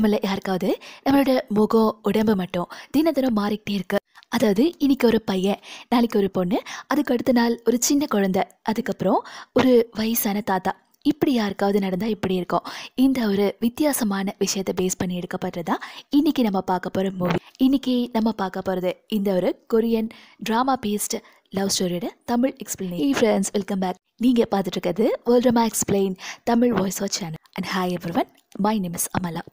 நம்மள யாருக்காவது நம்மளோட முகம் உடம்பு மட்டும் தின தினம் மாறிக்கிட்டே இருக்கு அதாவது இன்னைக்கு ஒரு பையன் நாளைக்கு ஒரு பொண்ணு அதுக்கு அடுத்த நாள் ஒரு சின்ன குழந்தை அதுக்கப்புறம் ஒரு வயசான தாத்தா இப்படி யாருக்காவது நடந்தால் இப்படி இருக்கும் இந்த ஒரு வித்தியாசமான விஷயத்தை பேஸ் பண்ணி எடுக்கப்படுறதா இன்னைக்கு நம்ம பார்க்க போகிற மூவி இன்றைக்கி நம்ம பார்க்க போகிறது இந்த ஒரு கொரியன் ட்ராமா பேஸ்டு லவ் ஸ்டோரியோட Tamil explain hey friends welcome back நீங்கள் பார்த்துட்டு இருக்கிறது world drama explain Tamil voice channel and hi everyone my name is Amala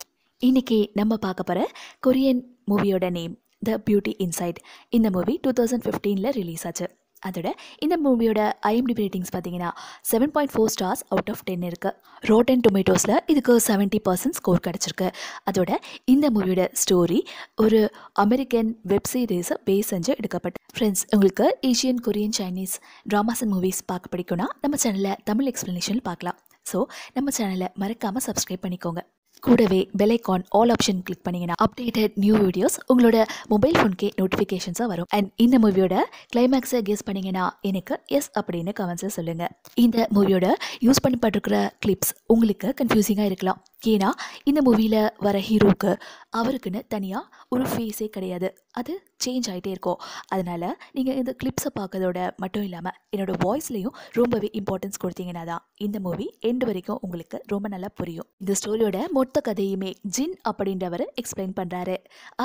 இன்னைக்கு நம்ம பார்க்க போகிற கொரியன் மூவியோட நேம் த பியூட்டி இன்சைட் இந்த மூவி டூ தௌசண்ட் ஃபிஃப்டீனில் ரிலீஸ் ஆச்சு அதோட இந்த மூவியோட ஐஎம்டிபி ரேட்டிங்ஸ் பார்த்தீங்கன்னா seven point four stars out of ten இருக்குது ரோட்டன் டொமேட்டோஸில் இதுக்கு செவன்ட்டி பர்சன்ட் ஸ்கோர் கிடச்சிருக்கு அதோட இந்த மூவியோட ஸ்டோரி ஒரு அமெரிக்கன் வெப் சீரீஸை பேஸ் செஞ்சு எடுக்கப்பட்ட ஃப்ரெண்ட்ஸ் உங்களுக்கு Asian Korean Chinese dramas and movies பார்க்க பிடிக்கும்னா நம்ம சேனலில் தமிழ் எக்ஸ்ப்ளனேஷன் பார்க்கலாம் ஸோ நம்ம சேனலை மறக்காமல் சப்ஸ்கிரைப் பண்ணிக்கோங்க கூடவே பெலைக்கான் ஆல் ஆப்ஷன் கிளிக் பண்ணிங்கன்னா அப்டேட்டட் நியூ வீடியோஸ் உங்களோட மொபைல் ஃபோனுக்கே நோட்டிஃபிகேஷன்ஸாக வரும் அண்ட் இந்த மூவியோட கிளைமேக்ஸை கெஸ் பண்ணிங்கன்னா எனக்கு எஸ் அப்படின்னு கமெண்ட்ஸை சொல்லுங்கள் இந்த மூவியோட யூஸ் பண்ணப்பட்டிருக்கிற கிளிப்ஸ் உங்களுக்கு கன்ஃபியூசிங்காக இருக்கலாம் ஏன்னா இந்த மூவியில் வர ஹீரோவுக்கு அவருக்குன்னு தனியாக ஒரு ஃபேஸே கிடையாது அது சேஞ்ச் ஆகிட்டே இருக்கும் அதனால் நீங்கள் இந்த கிளிப்ஸை பார்க்கறதோட மட்டும் இல்லாமல் என்னோடய வாய்ஸ்லேயும் ரொம்பவே இம்பார்ட்டன்ஸ் கொடுத்தீங்கன்னா தான் இந்த மூவி எண்டு வரைக்கும் உங்களுக்கு ரொம்ப நல்லா புரியும் இந்த ஸ்டோரியோட மொத்த கதையுமே ஜின் அப்படின்றவர் எக்ஸ்பிளைன் பண்ணுறாரு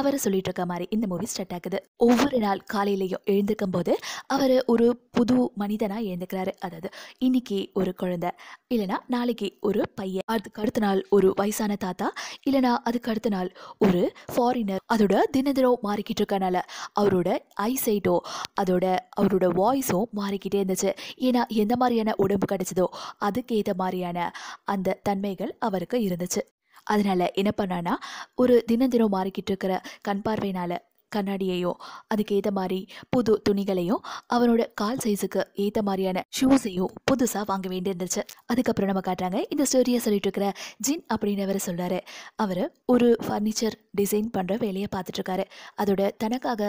அவரை சொல்லிட்டு இருக்க மாதிரி இந்த மூவி ஸ்டார்ட் ஆகுது ஒவ்வொரு நாள் காலையிலையும் எழுந்திருக்கும் போது அவர் ஒரு புது மனிதனாக எழுந்துக்கிறாரு அதாவது இன்னைக்கு ஒரு குழந்தை இல்லைனா நாளைக்கு ஒரு பையன் அதுக்கு அடுத்த நாள் ஒரு ஒரு வயசான தாத்தா இல்லைனா அதுக்கு அடுத்த நாள் ஒரு ஃபாரினர் அதோட தினதினம் மாறிக்கிட்டு இருக்கனால அவரோட ஐசைட்டோ அதோட அவரோட வாய்ஸும் மாறிக்கிட்டே இருந்துச்சு ஏன்னா எந்த மாதிரியான உடம்பு கிடைச்சதோ அதுக்கேற்ற மாதிரியான அந்த தன்மைகள் அவருக்கு இருந்துச்சு அதனால் என்ன பண்ணான்னா ஒரு தினம் தினம் மாறிக்கிட்டு இருக்கிற கண் பார்வையினால் கண்ணாடியையோ அதுக்கு ஏற்ற மாதிரி புது துணிகளையோ அவனோட கால் சைஸுக்கு ஏற்ற மாதிரியான ஷூஸையோ புதுசாக வாங்க வேண்டியிருந்துச்சு அதுக்கப்புறம் நம்ம காட்டுறாங்க இந்த ஸ்டோரியை சொல்லிட்டு இருக்கிற ஜின் அப்படின்னவர் சொல்கிறாரு அவர் ஒரு ஃபர்னிச்சர் டிசைன் பண்ணுற வேலையை பார்த்துட்ருக்காரு அதோட தனக்காக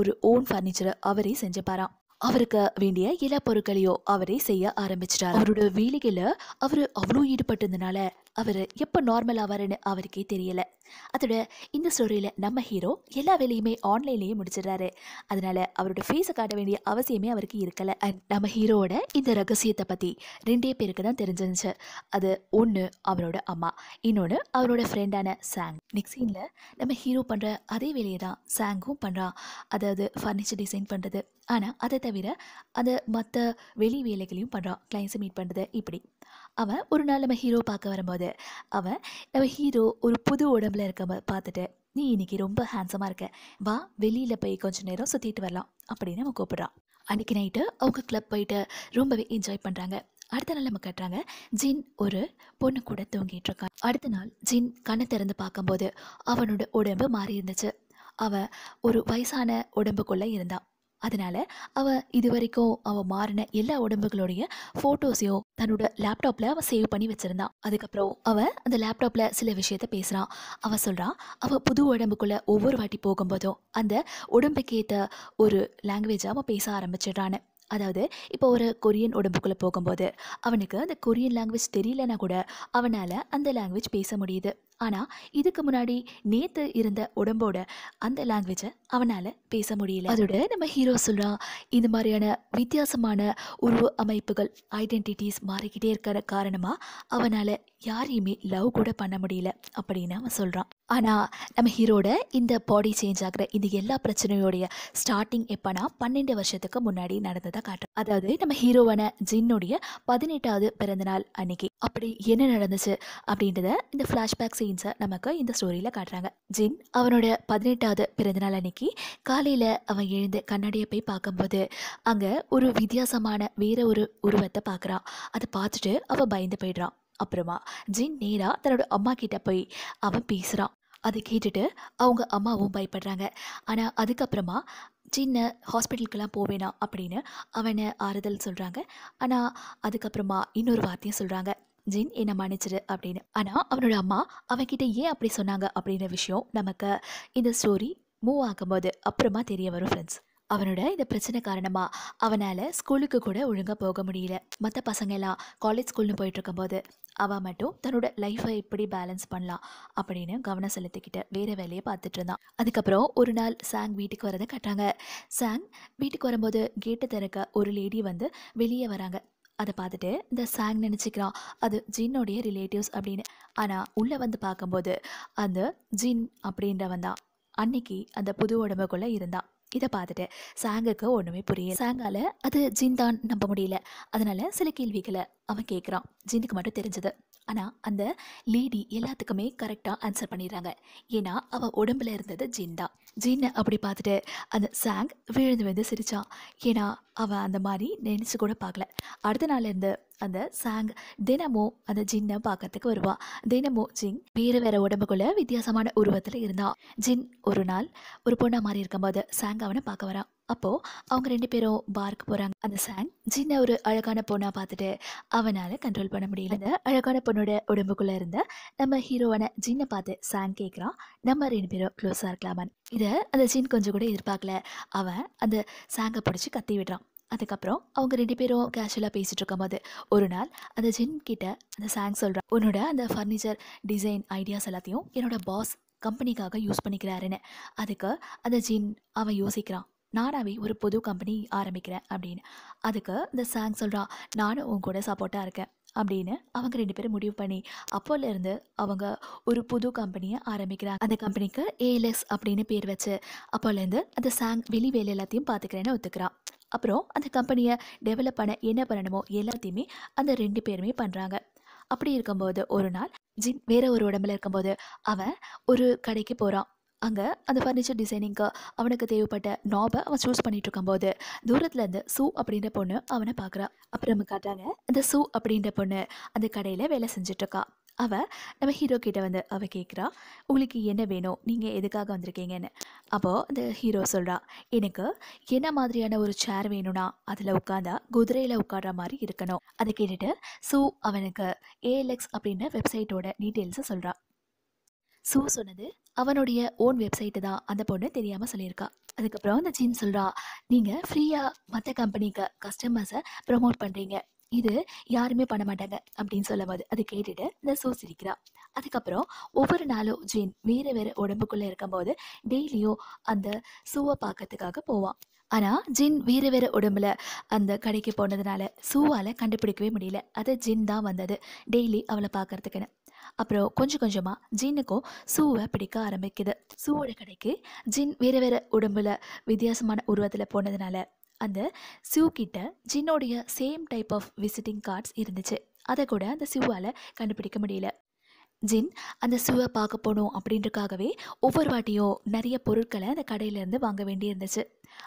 ஒரு ஓன் ஃபர்னிச்சரை அவரே பாராம் அவருக்கு வேண்டிய இல பொருட்களையோ அவரே செய்ய ஆரம்பிச்சிட்டார் அவரோட வேலைகளை அவர் அவ்வளோ ஈடுபட்டிருந்தனால அவர் எப்போ நார்மல் ஆவாருன்னு அவருக்கே தெரியலை அதோட இந்த ஸ்டோரியில் நம்ம ஹீரோ எல்லா வேலையுமே ஆன்லைன்லேயே முடிச்சிடுறாரு அதனால் அவரோட ஃபேஸை காட்ட வேண்டிய அவசியமே அவருக்கு இருக்கலை அண்ட் நம்ம ஹீரோவோட இந்த ரகசியத்தை பற்றி ரெண்டே பேருக்கு தான் தெரிஞ்சிருந்துச்சு அது ஒன்று அவரோட அம்மா இன்னொன்று அவரோட ஃப்ரெண்டான சாங் நெக்ஸ்ட் சீனில் நம்ம ஹீரோ பண்ணுற அதே வேலையை தான் சாங்கும் பண்ணுறான் அதாவது ஃபர்னிச்சர் டிசைன் பண்ணுறது ஆனால் அதை தவிர அதை மற்ற வெளி வேலைகளையும் பண்ணுறான் கிளைண்ட்ஸை மீட் பண்ணுறது இப்படி அவன் ஒரு நாள் நம்ம ஹீரோ பார்க்க வரும்போது அவன் நம்ம ஹீரோ ஒரு புது உடம்புல இருக்க பார்த்துட்டு நீ இன்னைக்கு ரொம்ப ஹேண்ட்ஸமாக இருக்க வா வெளியில் போய் கொஞ்சம் நேரம் சுற்றிட்டு வரலாம் அப்படின்னு அவன் கூப்பிட்றான் அன்றைக்கி நைட்டு அவங்க கிளப் போயிட்டு ரொம்பவே என்ஜாய் பண்ணுறாங்க அடுத்த நாள் நம்ம கட்டுறாங்க ஜின் ஒரு பொண்ணு கூட தூங்கிட்டு இருக்கான் அடுத்த நாள் ஜின் கண்ணை திறந்து பார்க்கும்போது அவனோட உடம்பு மாறி இருந்துச்சு அவன் ஒரு வயசான உடம்புக்குள்ளே இருந்தான் அதனால் அவள் இது வரைக்கும் அவள் மாறின எல்லா உடம்புகளுடைய ஃபோட்டோஸையும் தன்னோட லேப்டாப்பில் அவன் சேவ் பண்ணி வச்சுருந்தான் அதுக்கப்புறம் அவள் அந்த லேப்டாப்பில் சில விஷயத்த பேசுகிறான் அவள் சொல்கிறான் அவள் புது உடம்புக்குள்ளே ஒவ்வொரு வாட்டி போகும்போதும் அந்த உடம்புக்கேற்ற ஒரு லாங்குவேஜாக அவன் பேச ஆரம்பிச்சிடுறான்னு அதாவது இப்போ ஒரு கொரியன் உடம்புக்குள்ளே போகும்போது அவனுக்கு அந்த கொரியன் லாங்குவேஜ் தெரியலனா கூட அவனால் அந்த லாங்குவேஜ் பேச முடியுது ஆனால் இதுக்கு முன்னாடி நேற்று இருந்த உடம்போட அந்த லாங்குவேஜை அவனால் பேச முடியல அதோட நம்ம ஹீரோ சொல்கிறான் இந்த மாதிரியான வித்தியாசமான உருவ அமைப்புகள் ஐடென்டிட்டிஸ் மாறிக்கிட்டே இருக்கிற காரணமாக அவனால் யாரையுமே லவ் கூட பண்ண முடியல அப்படின்னு அவன் சொல்கிறான் ஆனால் நம்ம ஹீரோட இந்த பாடி சேஞ்ச் ஆகிற இந்த எல்லா பிரச்சனையோடைய ஸ்டார்டிங் எப்போனா பன்னெண்டு வருஷத்துக்கு முன்னாடி நடந்ததாக காட்டுறோம் அதாவது நம்ம ஹீரோவான ஜின்னுடைய பதினெட்டாவது பிறந்தநாள் அன்னைக்கு அப்படி என்ன நடந்துச்சு அப்படின்றத இந்த ஃப்ளாஷ்பேக் சீன்ஸை நமக்கு இந்த ஸ்டோரியில் காட்டுறாங்க ஜின் அவனோட பதினெட்டாவது பிறந்தநாள் அன்னைக்கு காலையில் அவன் எழுந்து கண்ணாடியை போய் பார்க்கும்போது அங்கே ஒரு வித்தியாசமான வேற ஒரு உருவத்தை பார்க்குறான் அதை பார்த்துட்டு அவள் பயந்து போயிடுறான் அப்புறமா ஜின் நேராக தன்னோட அம்மா கிட்ட போய் அவன் பேசுகிறான் அதை கேட்டுட்டு அவங்க அம்மாவும் பயப்படுறாங்க ஆனால் அதுக்கப்புறமா சின்ன ஹாஸ்பிட்டலுக்கெல்லாம் போவேணாம் அப்படின்னு அவனை ஆறுதல் சொல்கிறாங்க ஆனால் அதுக்கப்புறமா இன்னொரு வார்த்தையும் சொல்கிறாங்க ஜின் என்னை மன்னிச்சிடு அப்படின்னு ஆனால் அவனோட அம்மா அவன்கிட்ட ஏன் அப்படி சொன்னாங்க அப்படின்ற விஷயம் நமக்கு இந்த ஸ்டோரி மூவ் ஆகும்போது அப்புறமா தெரிய வரும் ஃப்ரெண்ட்ஸ் அவனோட இந்த பிரச்சனை காரணமாக அவனால் ஸ்கூலுக்கு கூட ஒழுங்காக போக முடியல மற்ற பசங்க எல்லாம் காலேஜ் ஸ்கூல்னு போயிட்டு இருக்கும்போது அவன் மட்டும் தன்னோட லைஃப்பை எப்படி பேலன்ஸ் பண்ணலாம் அப்படின்னு கவனம் செலுத்திக்கிட்டு வேறு வேலையை பார்த்துட்டு இருந்தான் அதுக்கப்புறம் ஒரு நாள் சாங் வீட்டுக்கு வரதை கட்டுறாங்க சாங் வீட்டுக்கு வரும்போது கேட்டு திறக்க ஒரு லேடி வந்து வெளியே வராங்க அதை பார்த்துட்டு இந்த சாங் நினச்சிக்கிறான் அது ஜின்னுடைய ரிலேட்டிவ்ஸ் அப்படின்னு ஆனால் உள்ளே வந்து பார்க்கும்போது அந்த ஜின் அப்படின்றவன் தான் அன்னைக்கு அந்த புது உடம்புக்குள்ளே இருந்தான் இதை பார்த்துட்டு சாங்குக்கு ஒன்றுமே புரியல சாங்கால் அது ஜின் தான் நம்ப முடியல அதனால் சில கேள்விகளை அவன் கேட்குறான் ஜின்னுக்கு மட்டும் தெரிஞ்சது ஆனால் அந்த லேடி எல்லாத்துக்குமே கரெக்டாக ஆன்சர் பண்ணிடுறாங்க ஏன்னா அவள் உடம்புல இருந்தது ஜின் தான் ஜின்னை அப்படி பார்த்துட்டு அந்த சாங் விழுந்து விழுந்து சிரித்தான் ஏன்னா அவன் அந்த மாதிரி நினச்சி கூட பார்க்கல அடுத்த நாள்லேருந்து அந்த சாங் தினமும் அந்த ஜின்னை பார்க்கறதுக்கு வருவாள் தினமும் ஜின் வேறு வேறு உடம்புக்குள்ளே வித்தியாசமான உருவத்தில் இருந்தான் ஜின் ஒரு நாள் ஒரு பொண்ணாக மாறி இருக்கும்போது சாங் அவனை பார்க்க வரான் அப்போது அவங்க ரெண்டு பேரும் பார்க்க போகிறாங்க அந்த சாங் ஜின்ன ஒரு அழகான பொண்ணாக பார்த்துட்டு அவனால் கண்ட்ரோல் பண்ண முடியல அந்த அழகான பொண்ணோட உடம்புக்குள்ளே இருந்த நம்ம ஹீரோவான ஜின்னை பார்த்து சாங் கேட்குறான் நம்ம ரெண்டு பேரும் க்ளோஸாக இருக்கலாமன் இதை அந்த ஜின் கொஞ்சம் கூட எதிர்பார்க்கல அவன் அந்த சாங்கை பிடிச்சி கத்தி விடுறான் அதுக்கப்புறம் அவங்க ரெண்டு பேரும் கேஷுவலாக பேசிகிட்டு இருக்கும்போது ஒரு நாள் அந்த ஜின் கிட்ட அந்த சாங் சொல்கிறான் உன்னோட அந்த ஃபர்னிச்சர் டிசைன் ஐடியாஸ் எல்லாத்தையும் என்னோட பாஸ் கம்பெனிக்காக யூஸ் பண்ணிக்கிறாருன்னு அதுக்கு அந்த ஜின் அவன் யோசிக்கிறான் நானாகவே ஒரு புது கம்பெனி ஆரம்பிக்கிறேன் அப்படின்னு அதுக்கு இந்த சாங் சொல்கிறா நானும் உன் கூட சப்போர்ட்டாக இருக்கேன் அப்படின்னு அவங்க ரெண்டு பேரும் முடிவு பண்ணி அப்போலேருந்து அவங்க ஒரு புது கம்பெனியை ஆரம்பிக்கிறாங்க அந்த கம்பெனிக்கு ஏஎல்எஸ் அப்படின்னு பேர் வச்சு அப்போலேருந்து அந்த சாங் வெளி வேலை எல்லாத்தையும் பார்த்துக்கிறேன்னு ஒத்துக்கிறான் அப்புறம் அந்த கம்பெனியை டெவலப் பண்ண என்ன பண்ணணுமோ எல்லாத்தையுமே அந்த ரெண்டு பேருமே பண்ணுறாங்க அப்படி இருக்கும்போது ஒரு நாள் ஜின் வேற ஒரு உடம்புல இருக்கும்போது அவன் ஒரு கடைக்கு போகிறான் அங்கே அந்த ஃபர்னிச்சர் டிசைனிங்க்கு அவனுக்கு தேவைப்பட்ட நாபை அவன் சூஸ் பண்ணிட்டு இருக்கும்போது இருந்து சூ அப்படின்ற பொண்ணு அவனை பார்க்குறான் அப்புறம் காட்டாங்க அந்த சூ அப்படின்ற பொண்ணு அந்த கடையில் வேலை செஞ்சிட்ருக்கா அவள் நம்ம ஹீரோ கிட்ட வந்து அவள் கேட்குறா உங்களுக்கு என்ன வேணும் நீங்கள் எதுக்காக வந்திருக்கீங்கன்னு அப்போது அந்த ஹீரோ சொல்கிறா எனக்கு என்ன மாதிரியான ஒரு சேர் வேணும்னா அதில் உட்காந்தா குதிரையில் உட்காடுற மாதிரி இருக்கணும் அதை கேட்டுட்டு சூ அவனுக்கு ஏஎல்எக்ஸ் அப்படின்ற வெப்சைட்டோட டீட்டெயில்ஸை சொல்கிறா சூ சொன்னது அவனுடைய ஓன் வெப்சைட்டு தான் அந்த பொண்ணு தெரியாமல் சொல்லியிருக்கா அதுக்கப்புறம் அந்த ஜீன் சொல்கிறா நீங்கள் ஃப்ரீயாக மற்ற கம்பெனிக்கு கஸ்டமர்ஸை ப்ரமோட் பண்ணுறீங்க இது யாருமே பண்ண மாட்டாங்க அப்படின்னு சொல்லும் போது அதை கேட்டுட்டு இந்த சூ சிரிக்கிறா அதுக்கப்புறம் ஒவ்வொரு நாளும் ஜீன் வேறு வேறு உடம்புக்குள்ளே இருக்கும்போது டெய்லியும் அந்த சூவை பார்க்கறதுக்காக போவான் ஆனால் ஜின் வேறு வேறு உடம்புல அந்த கடைக்கு போனதுனால சூவால் கண்டுபிடிக்கவே முடியல அது ஜின் தான் வந்தது டெய்லி அவளை பார்க்கறதுக்குன்னு அப்புறம் கொஞ்சம் கொஞ்சமாக ஜின்னுக்கும் சூவை பிடிக்க ஆரம்பிக்குது சூவோட கடைக்கு ஜின் வேறு வேறு உடம்பில் வித்தியாசமான உருவத்தில் போனதுனால அந்த சியூ கிட்ட ஜின்னோடைய same type of visiting cards இருந்துச்சு அதை கூட அந்த சிவால கண்டுபிடிக்க முடியல ஜின் அந்த சிவை பார்க்க போகணும் அப்படின்றக்காகவே ஒவ்வொரு வாட்டியும் நிறைய பொருட்களை அந்த கடையிலேருந்து வாங்க வேண்டி இருந்துச்சு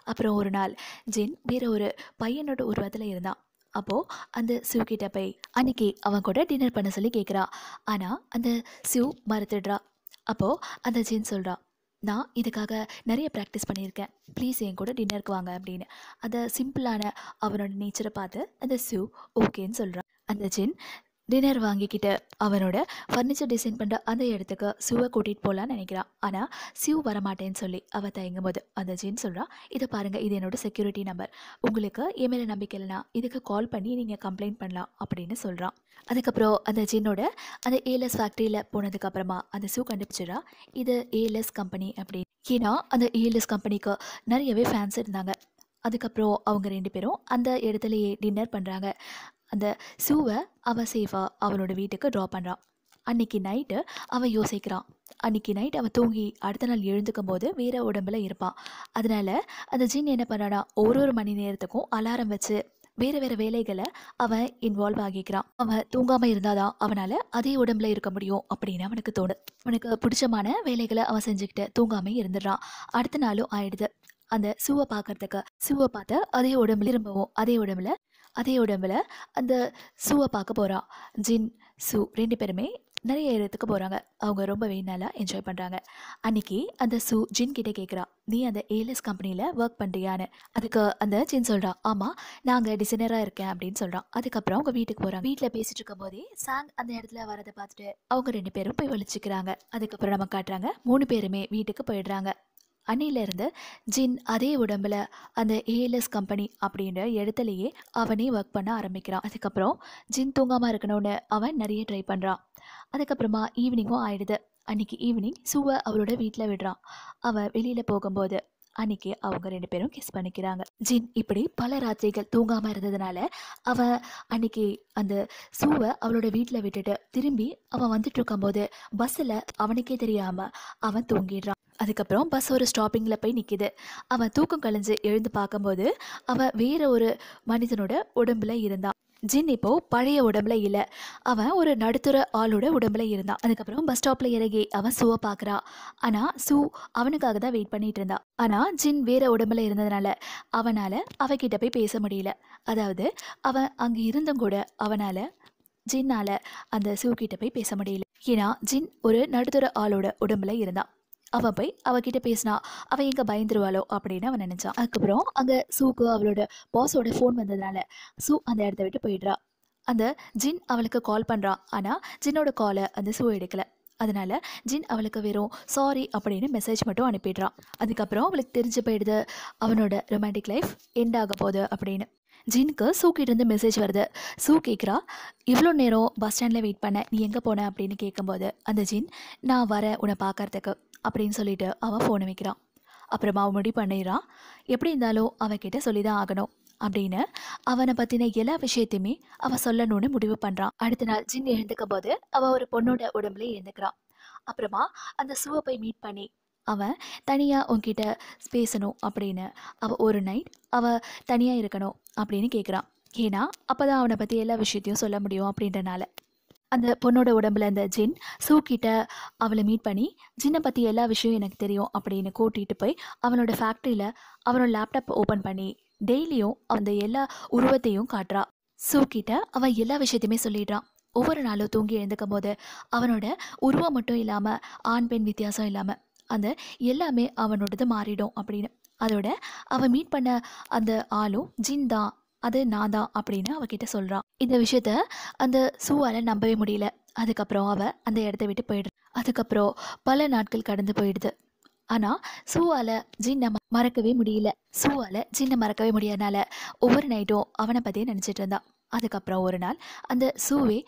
அப்புறம் ஒரு நாள் ஜின் வேற ஒரு பையனோட உருவத்தில் இருந்தான் அப்போது அந்த சிவ் கிட்ட போய் அன்றைக்கி அவன் கூட டின்னர் பண்ண சொல்லி கேட்குறா ஆனால் அந்த சிவ் மறுத்துடுறா அப்போது அந்த ஜின் சொல்கிறா நான் இதுக்காக நிறைய ப்ராக்டிஸ் பண்ணியிருக்கேன் ப்ளீஸ் என் கூட டின்னருக்கு வாங்க அப்படின்னு அந்த சிம்பிளான அவனோட நேச்சரை பார்த்து அந்த சிவ் ஓகேன்னு சொல்கிறான் அந்த ஜின் டின்னர் வாங்கிக்கிட்டு அவனோட ஃபர்னிச்சர் டிசைன் பண்ணுற அந்த இடத்துக்கு சிவை கூட்டிகிட்டு போகலான்னு நினைக்கிறான் ஆனால் சிவ் வரமாட்டேன்னு சொல்லி அவள் தயங்கும் போது அந்த ஜீன் சொல்கிறான் இதை பாருங்கள் இது என்னோடய செக்யூரிட்டி நம்பர் உங்களுக்கு இமெயில் மேலே நம்பிக்கை இல்லைனா இதுக்கு கால் பண்ணி நீங்கள் கம்ப்ளைண்ட் பண்ணலாம் அப்படின்னு சொல்கிறான் அதுக்கப்புறம் அந்த ஜின்னோட அந்த ஏலஸ் ஃபேக்ட்ரியில் போனதுக்கப்புறமா அந்த சிவ் கண்டுபிடிச்சிடா இது ஏலஸ் கம்பெனி அப்படின்னு ஏன்னா அந்த ஏலஸ் கம்பெனிக்கு நிறையவே ஃபேன்ஸ் இருந்தாங்க அதுக்கப்புறம் அவங்க ரெண்டு பேரும் அந்த இடத்துலையே டின்னர் பண்ணுறாங்க அந்த சூவை அவன் சேஃபாக அவனோட வீட்டுக்கு ட்ரா பண்ணுறான் அன்னைக்கு நைட்டு அவன் யோசிக்கிறான் அன்னைக்கு நைட் அவன் தூங்கி அடுத்த நாள் எழுந்துக்கும் போது வேற உடம்புல இருப்பான் அதனால அந்த ஜின் என்ன பண்ணானா ஒரு ஒரு மணி நேரத்துக்கும் அலாரம் வச்சு வேறு வேறு வேலைகளை அவன் இன்வால்வ் ஆகிக்கிறான் அவன் தூங்காமல் இருந்தாதான் அவனால் அதே உடம்புல இருக்க முடியும் அப்படின்னு அவனுக்கு தோணுது அவனுக்கு பிடிச்சமான வேலைகளை அவன் செஞ்சுக்கிட்டு தூங்காமல் இருந்துடுறான் அடுத்த நாளும் ஆயிடுது அந்த சூவை பார்க்கறதுக்கு சூவை பார்த்து அதே உடம்புல திரும்பவும் அதே உடம்புல அதே உடம்புல அந்த சூவை பார்க்க போகிறான் ஜின் சு ரெண்டு பேருமே நிறைய இடத்துக்கு போகிறாங்க அவங்க ரொம்பவே நல்லா என்ஜாய் பண்ணுறாங்க அன்னைக்கு அந்த சு ஜின் கிட்டே கேட்குறா நீ அந்த ஏலஸ் கம்பெனியில் ஒர்க் பண்ணுறியான்னு அதுக்கு அந்த ஜின் சொல்கிறான் ஆமாம் நாங்கள் டிசைனராக இருக்கேன் அப்படின்னு சொல்கிறான் அதுக்கப்புறம் அவங்க வீட்டுக்கு போகிறாங்க வீட்டில் பேசிட்டு இருக்கும் போதே சாங் அந்த இடத்துல வரதை பார்த்துட்டு அவங்க ரெண்டு பேரும் போய் வலிச்சுக்கிறாங்க அதுக்கப்புறம் நம்ம காட்டுறாங்க மூணு பேருமே வீட்டுக்கு போயிடுறாங்க அன்னையிலேருந்து ஜின் அதே உடம்பில் அந்த ஏஎல்எஸ் கம்பெனி அப்படின்ற இடத்துலையே அவனே ஒர்க் பண்ண ஆரம்பிக்கிறான் அதுக்கப்புறம் ஜின் தூங்காமல் இருக்கணும்னு அவன் நிறைய ட்ரை பண்ணுறான் அதுக்கப்புறமா ஈவினிங்கும் ஆயிடுது அன்றைக்கி ஈவினிங் சூவை அவரோட வீட்டில் விடுறான் அவன் வெளியில் போகும்போது அன்னைக்கு அவங்க ரெண்டு பேரும் கிஸ் பண்ணிக்கிறாங்க ஜின் இப்படி பல ராத்திரிகள் தூங்காமல் இருந்ததுனால அவ அன்னைக்கு அந்த சூவை அவளோட வீட்டில் விட்டுட்டு திரும்பி அவன் வந்துட்டு இருக்கும்போது பஸ்ஸில் அவனுக்கே தெரியாமல் அவன் தூங்கிடுறான் அதுக்கப்புறம் பஸ் ஒரு ஸ்டாப்பிங்கில் போய் நிற்கிது அவன் தூக்கம் கழிஞ்சு எழுந்து பார்க்கும்போது அவன் வேற ஒரு மனிதனோட உடம்புல இருந்தான் ஜின் இப்போ பழைய உடம்புல இல்லை அவன் ஒரு நடுத்தர ஆளோட உடம்புல இருந்தான் அதுக்கப்புறம் பஸ் ஸ்டாப்பில் இறங்கி அவன் சூவை பார்க்குறா ஆனால் சூ அவனுக்காக தான் வெயிட் பண்ணிட்டு இருந்தான் ஆனால் ஜின் வேற உடம்புல இருந்ததுனால அவனால் அவகிட்ட போய் பேச முடியல அதாவது அவன் அங்கே இருந்தும் கூட அவனால் ஜின்னால் அந்த சூ கிட்ட போய் பேச முடியல ஏன்னா ஜின் ஒரு நடுத்தர ஆளோட உடம்புல இருந்தான் அவன் போய் அவகிட்ட பேசினா அவன் எங்கே பயந்துருவாளோ அப்படின்னு அவன் நினச்சான் அதுக்கப்புறம் அங்கே சூக்கு அவளோட பாஸோட ஃபோன் வந்ததுனால சூ அந்த இடத்த விட்டு போயிடுறான் அந்த ஜின் அவளுக்கு கால் பண்ணுறான் ஆனால் ஜின்னோட காலை அந்த சூ எடுக்கலை அதனால் ஜின் அவளுக்கு வெறும் சாரி அப்படின்னு மெசேஜ் மட்டும் அனுப்பிடுறான் அதுக்கப்புறம் அவளுக்கு தெரிஞ்சு போயிடுது அவனோட ரொமான்டிக் லைஃப் எண்ட் ஆக போகுது அப்படின்னு ஜின்க்கு சூக்கிட்டேருந்து மெசேஜ் வருது சூ கேட்குறா இவ்வளோ நேரம் பஸ் ஸ்டாண்டில் வெயிட் பண்ண நீ எங்கே போன அப்படின்னு கேட்கும்போது அந்த ஜின் நான் வரேன் உன்னை பார்க்கறதுக்கு அப்படின்னு சொல்லிட்டு அவள் ஃபோனை வைக்கிறான் அப்புறமா அவன் முடி பண்ணிடுறான் எப்படி இருந்தாலும் அவகிட்ட சொல்லி தான் ஆகணும் அப்படின்னு அவனை பற்றின எல்லா விஷயத்தையுமே அவன் சொல்லணும்னு முடிவு பண்ணுறான் அடுத்த நாள் ஜின் எழுந்துக்க போது அவன் ஒரு பொண்ணோட உடம்புல எழுந்துக்கிறான் அப்புறமா அந்த சுவப்பை மீட் பண்ணி அவன் தனியாக உன்கிட்ட பேசணும் அப்படின்னு அவள் ஒரு நைட் அவள் தனியாக இருக்கணும் அப்படின்னு கேட்குறான் ஏன்னா அப்போ தான் அவனை பற்றி எல்லா விஷயத்தையும் சொல்ல முடியும் அப்படின்றனால அந்த பொண்ணோட உடம்புல அந்த ஜின் சூக்கிட்ட அவளை மீட் பண்ணி ஜின்னை பற்றி எல்லா விஷயம் எனக்கு தெரியும் அப்படின்னு கூட்டிகிட்டு போய் அவனோட ஃபேக்ட்ரியில் அவனோட லேப்டாப் ஓப்பன் பண்ணி டெய்லியும் அந்த எல்லா உருவத்தையும் காட்டுறா சூக்கிட்ட அவன் எல்லா விஷயத்தையுமே சொல்லிடுறான் ஒவ்வொரு நாளும் தூங்கி எழுந்துக்கும் போது அவனோட உருவம் மட்டும் இல்லாமல் ஆண் பெண் வித்தியாசம் இல்லாமல் அந்த எல்லாமே அவனோடது மாறிடும் அப்படின்னு அதோட அவன் மீட் பண்ண அந்த ஆளும் ஜின் தான் அது நான் தான் அப்படின்னு அவகிட்ட சொல்கிறான் இந்த விஷயத்த அந்த சூவால் நம்பவே முடியல அதுக்கப்புறம் அவள் அந்த இடத்த விட்டு போயிடுறான் அதுக்கப்புறம் பல நாட்கள் கடந்து போயிடுது ஆனால் சூவால் ஜின்ன மறக்கவே முடியல சூவால் ஜின்ன மறக்கவே முடியாதனால ஒவ்வொரு நைட்டும் அவனை பற்றியே நினச்சிட்டு இருந்தான் அதுக்கப்புறம் ஒரு நாள் அந்த சூவே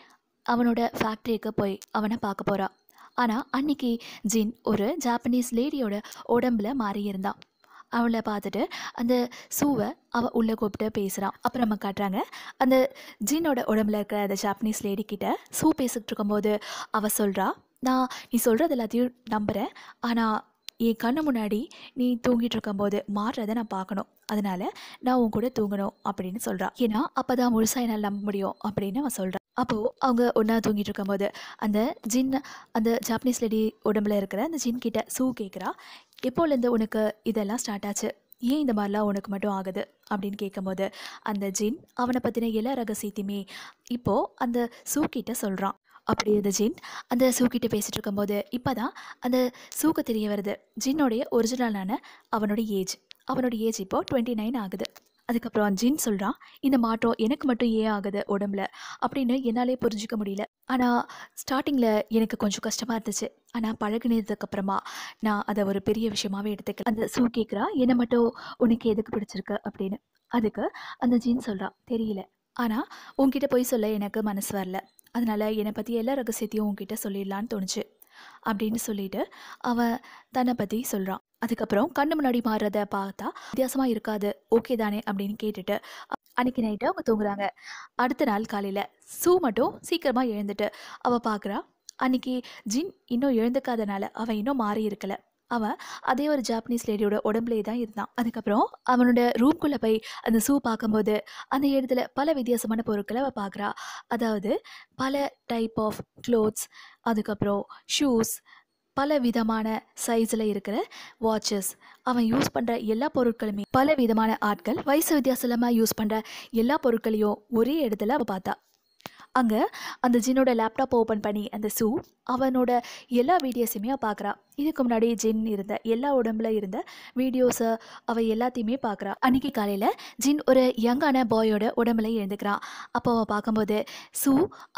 அவனோட ஃபேக்ட்ரிக்கு போய் அவனை பார்க்க போகிறான் ஆனால் அன்னைக்கு ஜின் ஒரு ஜாப்பனீஸ் லேடியோட உடம்புல மாறியிருந்தான் அவளை பார்த்துட்டு அந்த சூவை அவள் உள்ளே கூப்பிட்டு பேசுகிறான் அப்புறம் நம்ம காட்டுறாங்க அந்த ஜீனோட உடம்புல இருக்கிற அந்த ஜாப்பனீஸ் கிட்ட சூ பேசிகிட்டு இருக்கும்போது அவள் சொல்கிறா நான் நீ சொல்கிறது எல்லாத்தையும் நம்புகிறேன் ஆனால் என் கண்ணு முன்னாடி நீ தூங்கிட்டு இருக்கும்போது மாறுறதை நான் பார்க்கணும் அதனால நான் உன் கூட தூங்கணும் அப்படின்னு சொல்கிறான் ஏன்னா அப்போ தான் முழுசாக என்னால் நம்ப முடியும் அப்படின்னு அவன் சொல்கிறான் அப்போது அவங்க ஒன்றா தூங்கிட்டு இருக்கும்போது அந்த ஜின் அந்த ஜாப்பனீஸ் லேடி உடம்புல இருக்கிற அந்த ஜின் கிட்ட சூ கேட்குறா எப்போலேருந்து உனக்கு இதெல்லாம் ஸ்டார்ட் ஆச்சு ஏன் இந்த மாதிரிலாம் உனக்கு மட்டும் ஆகுது அப்படின்னு கேட்கும்போது அந்த ஜின் அவனை பற்றின எல்லா ரகசியத்தையுமே இப்போது அந்த சூக்கிட்ட சொல்கிறான் அப்படி இருந்த ஜின் அந்த சூக்கிட்ட பேசிகிட்டு இருக்கும்போது இப்போ தான் அந்த சூக்கு தெரிய வருது ஜின்னுடைய ஒரிஜினலான அவனுடைய ஏஜ் அவனுடைய ஏஜ் இப்போது டுவெண்ட்டி நைன் ஆகுது அதுக்கப்புறம் ஜின் சொல்கிறான் இந்த மாற்றம் எனக்கு மட்டும் ஏன் ஆகுது உடம்புல அப்படின்னு என்னாலே புரிஞ்சிக்க முடியல ஆனால் ஸ்டார்டிங்கில் எனக்கு கொஞ்சம் கஷ்டமாக இருந்துச்சு ஆனால் பழகினதுக்கப்புறமா நான் அதை ஒரு பெரிய விஷயமாகவே எடுத்துக்கிறேன் அந்த சூ கேட்குறா என்னை மட்டும் உனக்கு எதுக்கு பிடிச்சிருக்கு அப்படின்னு அதுக்கு அந்த ஜீன் சொல்கிறான் தெரியல ஆனால் உங்ககிட்ட போய் சொல்ல எனக்கு மனசு வரல அதனால் என்னை பற்றி எல்லா ரகசியத்தையும் உங்ககிட்ட சொல்லிடலான்னு தோணுச்சு அப்படின்னு சொல்லிட்டு அவன் தன்னை பற்றி சொல்கிறான் அதுக்கப்புறம் கண்ணு முன்னாடி மாறுறத பார்த்தா வித்தியாசமாக இருக்காது ஓகே தானே அப்படின்னு கேட்டுட்டு அன்னைக்கு நைட்டு அவங்க தூங்குறாங்க அடுத்த நாள் காலையில் சூ மட்டும் சீக்கிரமாக எழுந்துட்டு அவள் பார்க்குறா அன்னைக்கு ஜின் இன்னும் எழுந்துக்காதனால அவன் இன்னும் மாறி இருக்கலை அவன் அதே ஒரு ஜாப்பனீஸ் லேடியோட உடம்புலேயே தான் இருந்தான் அதுக்கப்புறம் அவனோட ரூம்குள்ளே போய் அந்த ஷூ பார்க்கும்போது அந்த இடத்துல பல வித்தியாசமான பொருட்களை அவள் பார்க்குறா அதாவது பல டைப் ஆஃப் க்ளோத்ஸ் அதுக்கப்புறம் ஷூஸ் பல விதமான சைஸில் இருக்கிற வாட்சஸ் அவன் யூஸ் பண்ணுற எல்லா பொருட்களுமே பல விதமான ஆட்கள் வயசு வித்தியாசமாக யூஸ் பண்ணுற எல்லா பொருட்களையும் ஒரே இடத்துல அவள் பார்த்தா அங்கே அந்த ஜின்னோட லேப்டாப் ஓப்பன் பண்ணி அந்த சூ அவனோட எல்லா வீடியோஸையுமே பார்க்குறா இதுக்கு முன்னாடி ஜின் இருந்த எல்லா உடம்புல இருந்த வீடியோஸை அவள் எல்லாத்தையுமே பார்க்குறா அன்றைக்கி காலையில் ஜின் ஒரு யங்கான பாயோட உடம்புல எழுந்துக்கிறான் அப்போ அவன் பார்க்கும்போது சூ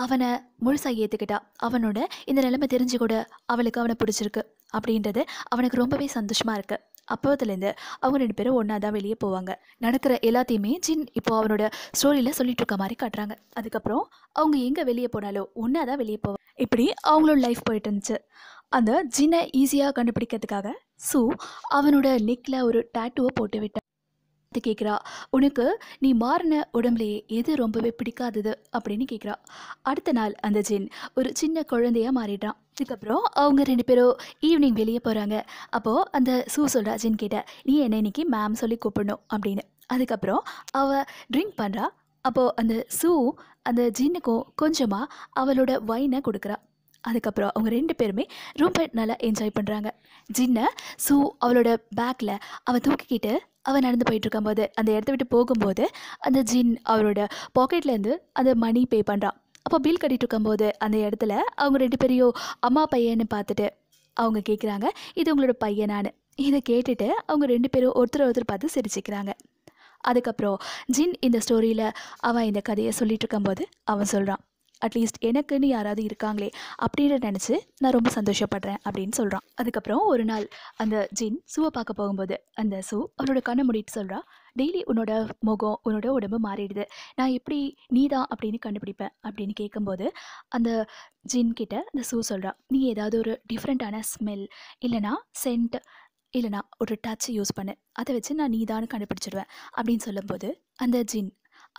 அவனை முழுசாக ஏற்றுக்கிட்டா அவனோட இந்த நிலைமை தெரிஞ்சு கூட அவளுக்கு அவனை பிடிச்சிருக்கு அப்படின்றது அவனுக்கு ரொம்பவே சந்தோஷமாக இருக்குது அப்போத்துலேருந்து அவங்க ரெண்டு பேரும் ஒன்றா தான் வெளியே போவாங்க நடக்கிற எல்லாத்தையுமே ஜின் இப்போ அவனோட ஸ்டோரியில் சொல்லிட்டு இருக்க மாதிரி காட்டுறாங்க அதுக்கப்புறம் அவங்க எங்கே வெளியே போனாலும் ஒன்றா தான் வெளியே போவாங்க இப்படி அவங்களோட லைஃப் போயிட்டு இருந்துச்சு அந்த ஜின்னை ஈஸியாக கண்டுபிடிக்கிறதுக்காக சு அவனோட நெக்கில் ஒரு டேட்டுவை போட்டு விட்டான் கேட்குறா உனக்கு நீ மாறின உடம்புலையே எது ரொம்பவே பிடிக்காதது அப்படின்னு கேட்குறா அடுத்த நாள் அந்த ஜின் ஒரு சின்ன குழந்தையாக மாறிடுறான் அதுக்கப்புறம் அவங்க ரெண்டு பேரும் ஈவினிங் வெளியே போகிறாங்க அப்போது அந்த சூ சொல்கிறா ஜின் கேட்டால் நீ என்னை இன்னைக்கு மேம் சொல்லி கூப்பிடணும் அப்படின்னு அதுக்கப்புறம் அவள் ட்ரிங்க் பண்ணுறா அப்போது அந்த சூ அந்த ஜின்னுக்கும் கொஞ்சமாக அவளோட வைனை கொடுக்குறா அதுக்கப்புறம் அவங்க ரெண்டு பேருமே ரொம்ப நல்லா என்ஜாய் பண்ணுறாங்க ஜின்னை சூ அவளோட பேக்கில் அவள் தூக்கிக்கிட்டு அவன் நடந்து போயிட்டுருக்கும்போது அந்த இடத்த விட்டு போகும்போது அந்த ஜின் அவரோட பாக்கெட்லேருந்து அந்த மணி பே பண்ணுறான் அப்போ பில் கட்டிகிட்டு இருக்கும்போது அந்த இடத்துல அவங்க ரெண்டு பேரையும் அம்மா பையன்னு பார்த்துட்டு அவங்க கேட்குறாங்க இது உங்களோட பையனான்னு இதை கேட்டுட்டு அவங்க ரெண்டு பேரும் ஒருத்தர் ஒருத்தர் பார்த்து சிரிச்சுக்கிறாங்க அதுக்கப்புறம் ஜின் இந்த ஸ்டோரியில் அவன் இந்த கதையை சொல்லிட்டு இருக்கும்போது அவன் சொல்கிறான் அட்லீஸ்ட் எனக்குன்னு யாராவது இருக்காங்களே அப்படின்னு நினச்சி நான் ரொம்ப சந்தோஷப்படுறேன் அப்படின்னு சொல்கிறான் அதுக்கப்புறம் ஒரு நாள் அந்த ஜின் சூவை பார்க்க போகும்போது அந்த சூ அவனோட கண்ணை முடிட்டு சொல்கிறா டெய்லி உன்னோட முகம் உன்னோட உடம்பு மாறிடுது நான் எப்படி நீ தான் அப்படின்னு கண்டுபிடிப்பேன் அப்படின்னு கேட்கும்போது அந்த ஜின் கிட்ட அந்த சூ சொல்கிறான் நீ ஏதாவது ஒரு டிஃப்ரெண்ட்டான ஸ்மெல் இல்லைனா சென்ட் இல்லைனா ஒரு டச் யூஸ் பண்ணு அதை வச்சு நான் நீ தான் கண்டுபிடிச்சிடுவேன் அப்படின்னு சொல்லும்போது அந்த ஜின்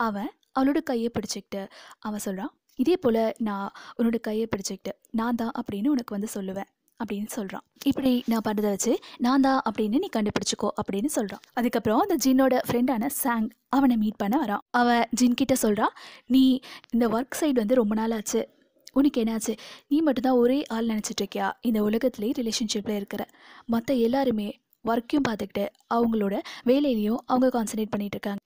அவன் அவளோட கையை பிடிச்சிக்கிட்டு அவன் சொல்கிறான் இதே போல் நான் உன்னோட கையை பிடிச்சிக்கிட்டு நான் தான் அப்படின்னு உனக்கு வந்து சொல்லுவேன் அப்படின்னு சொல்கிறான் இப்படி நான் பண்ணதை வச்சு நான் தான் அப்படின்னு நீ கண்டுபிடிச்சிக்கோ அப்படின்னு சொல்கிறான் அதுக்கப்புறம் அந்த ஜின்னோட ஃப்ரெண்டான சாங் அவனை மீட் பண்ண வரான் அவன் ஜின் கிட்ட சொல்கிறான் நீ இந்த ஒர்க் சைடு வந்து ரொம்ப நாள் ஆச்சு உனக்கு என்னாச்சு நீ மட்டும்தான் ஒரே ஆள் நினச்சிட்ருக்கியா இந்த உலகத்துலேயே ரிலேஷன்ஷிப்பில் இருக்கிற மற்ற எல்லாருமே ஒர்க்கையும் பார்த்துக்கிட்டு அவங்களோட வேலையிலையும் அவங்க கான்சன்ட்ரேட் பண்ணிகிட்டு இருக்காங்க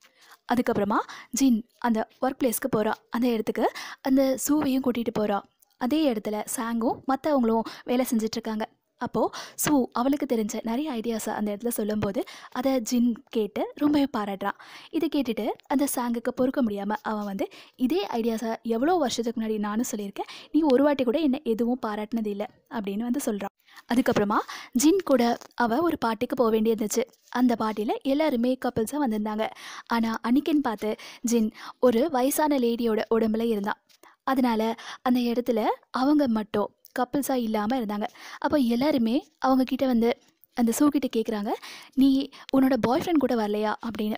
அதுக்கப்புறமா ஜின் அந்த ஒர்க் பிளேஸ்க்கு போகிறா அந்த இடத்துக்கு அந்த சூவையும் கூட்டிகிட்டு போகிறா அதே இடத்துல சாங்கும் மற்றவங்களும் வேலை செஞ்சிட்ருக்காங்க அப்போது சூ அவளுக்கு தெரிஞ்ச நிறைய ஐடியாஸை அந்த இடத்துல சொல்லும்போது அதை ஜின் கேட்டு ரொம்பவே பாராட்டுறான் இதை கேட்டுட்டு அந்த சாங்குக்கு பொறுக்க முடியாமல் அவன் வந்து இதே ஐடியாஸை எவ்வளோ வருஷத்துக்கு முன்னாடி நானும் சொல்லியிருக்கேன் நீ ஒரு வாட்டி கூட என்னை எதுவும் பாராட்டினது இல்லை அப்படின்னு வந்து சொல்கிறான் அதுக்கப்புறமா ஜின் கூட அவள் ஒரு பாட்டிக்கு போக வேண்டியிருந்துச்சு அந்த பாட்டியில் எல்லாருமே கப்பிள்ஸாக வந்திருந்தாங்க ஆனால் அன்னைக்குன்னு பார்த்து ஜின் ஒரு வயசான லேடியோட உடம்புல இருந்தான் அதனால் அந்த இடத்துல அவங்க மட்டும் கப்பிள்ஸாக இல்லாமல் இருந்தாங்க அப்போ எல்லாருமே அவங்கக்கிட்ட வந்து அந்த சூக்கிட்ட கேட்குறாங்க நீ உன்னோட பாய் ஃப்ரெண்ட் கூட வரலையா அப்படின்னு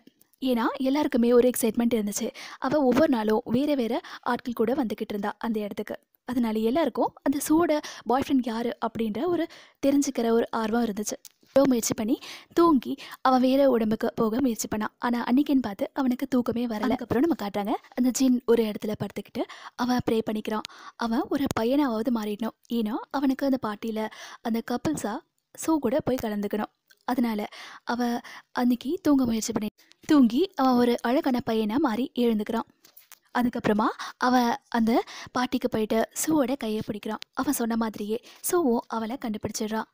ஏன்னா எல்லாருக்குமே ஒரு எக்ஸைட்மெண்ட் இருந்துச்சு அவள் ஒவ்வொரு நாளும் வேறு வேறு ஆட்கள் கூட வந்துக்கிட்டு இருந்தா அந்த இடத்துக்கு அதனால எல்லாருக்கும் அந்த சூட பாய் ஃப்ரெண்ட் யார் அப்படின்ற ஒரு தெரிஞ்சுக்கிற ஒரு ஆர்வம் இருந்துச்சு முயற்சி பண்ணி தூங்கி அவன் வேறு உடம்புக்கு போக முயற்சி பண்ணான் ஆனால் அன்னைக்குன்னு பார்த்து அவனுக்கு தூக்கமே வரல அப்புறம் நம்ம காட்டுறாங்க அந்த ஜின் ஒரு இடத்துல படுத்துக்கிட்டு அவன் ப்ரே பண்ணிக்கிறான் அவன் ஒரு பையனாவது மாறிடணும் ஏன்னா அவனுக்கு அந்த பாட்டியில் அந்த கப்புல்ஸாக ஸோ கூட போய் கலந்துக்கணும் அதனால் அவன் அன்னைக்கு தூங்க முயற்சி பண்ணி தூங்கி அவன் ஒரு அழகான பையனாக மாறி எழுந்துக்கிறான் அதுக்கப்புறமா அவன் அந்த பாட்டிக்கு போயிட்டு ஷூவோட கையை பிடிக்கிறான் அவன் சொன்ன மாதிரியே ஷூவும் அவளை கண்டுபிடிச்சிடுறான்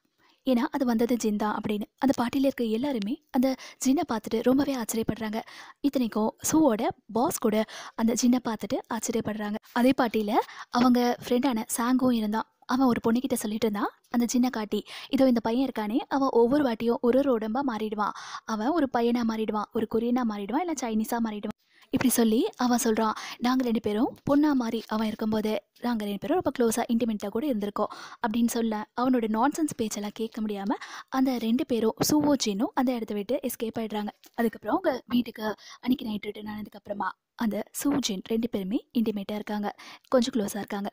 ஏன்னா அது வந்தது ஜின் தான் அப்படின்னு அந்த பாட்டியில் இருக்க எல்லாருமே அந்த ஜின்னை பார்த்துட்டு ரொம்பவே ஆச்சரியப்படுறாங்க இத்தனைக்கும் ஷூவோட பாஸ் கூட அந்த ஜின்னை பார்த்துட்டு ஆச்சரியப்படுறாங்க அதே பாட்டியில் அவங்க ஃப்ரெண்டான சாங்கும் இருந்தான் அவன் ஒரு பொண்ணுக்கிட்ட சொல்லிட்டு இருந்தான் அந்த சின்ன காட்டி இதோ இந்த பையன் இருக்கானே அவன் ஒவ்வொரு வாட்டியும் ஒரு ஒரு உடம்பாக மாறிடுவான் அவன் ஒரு பையனாக மாறிடுவான் ஒரு கொரியனாக மாறிடுவான் இல்லை சைனீஸாக மாறிடுவான் இப்படி சொல்லி அவன் சொல்கிறான் நாங்கள் ரெண்டு பேரும் பொண்ணா மாதிரி அவன் இருக்கும்போது நாங்கள் ரெண்டு பேரும் ரொம்ப க்ளோஸாக இன்டிமேட்டாக கூட இருந்திருக்கோம் அப்படின்னு சொல்ல அவனோட நான்சென்ஸ் பேச்செல்லாம் கேட்க முடியாமல் அந்த ரெண்டு பேரும் சூவோ ஜீனும் அந்த இடத்த விட்டு எஸ்கேப் ஆகிடுறாங்க அதுக்கப்புறம் அவங்க வீட்டுக்கு அன்றைக்கி நைட் ரிட்டர்ன் ஆனதுக்கப்புறமா அந்த சூஜின் ரெண்டு பேருமே இன்டிமேட்டாக இருக்காங்க கொஞ்சம் க்ளோஸாக இருக்காங்க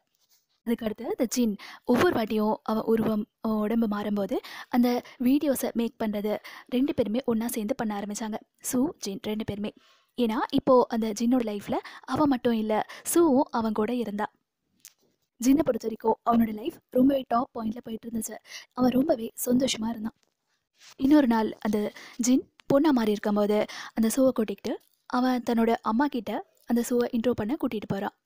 அதுக்கடுத்து அந்த ஜின் ஒவ்வொரு வாட்டியும் அவன் உருவம் அவன் உடம்பு மாறும்போது அந்த வீடியோஸை மேக் பண்ணுறது ரெண்டு பேருமே ஒன்றா சேர்ந்து பண்ண ஆரம்பித்தாங்க சூ ஜின் ரெண்டு பேருமே ஏன்னா இப்போது அந்த ஜின்னோட லைஃப்பில் அவன் மட்டும் இல்லை சூவும் அவன் கூட இருந்தா ஜின்னை பொறுத்த வரைக்கும் அவனோட லைஃப் ரொம்பவே டாப் பாயிண்டில் போயிட்டு இருந்துச்சு அவன் ரொம்பவே சந்தோஷமாக இருந்தான் இன்னொரு நாள் அந்த ஜின் பொண்ணா மாதிரி இருக்கும்போது அந்த சூவை கூட்டிக்கிட்டு அவன் தன்னோட அம்மா கிட்ட அந்த சூவை இன்ட்ரோ பண்ண கூட்டிகிட்டு போகிறான்